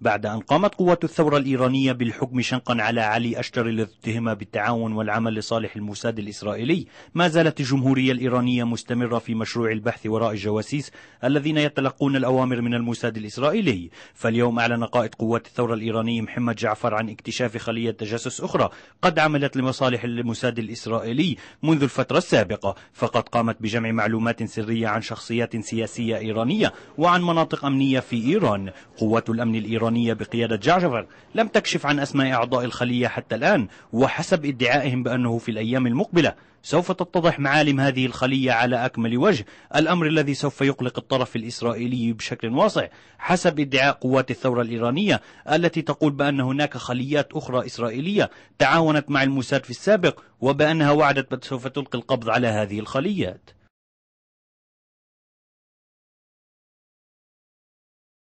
بعد أن قامت قوات الثورة الإيرانية بالحكم شنقا على علي أشتر الذي اتهم بالتعاون والعمل لصالح الموساد الإسرائيلي ما زالت الجمهورية الإيرانية مستمرة في مشروع البحث وراء الجواسيس الذين يتلقون الأوامر من الموساد الإسرائيلي فاليوم أعلن قائد قوات الثورة الإيراني محمد جعفر عن اكتشاف خلية تجسس أخرى قد عملت لمصالح الموساد الإسرائيلي منذ الفترة السابقة فقد قامت بجمع معلومات سرية عن شخصيات سياسية إيرانية وعن مناطق أمنية في إيران قوات الأمن الإيراني الإيرانية بقيادة جعجفر لم تكشف عن أسماء أعضاء الخلية حتى الآن وحسب ادعائهم بأنه في الأيام المقبلة سوف تتضح معالم هذه الخلية على أكمل وجه الأمر الذي سوف يقلق الطرف الإسرائيلي بشكل واسع حسب ادعاء قوات الثورة الإيرانية التي تقول بأن هناك خليات أخرى إسرائيلية تعاونت مع الموساد في السابق وبأنها وعدت سوف تلقي القبض على هذه الخليات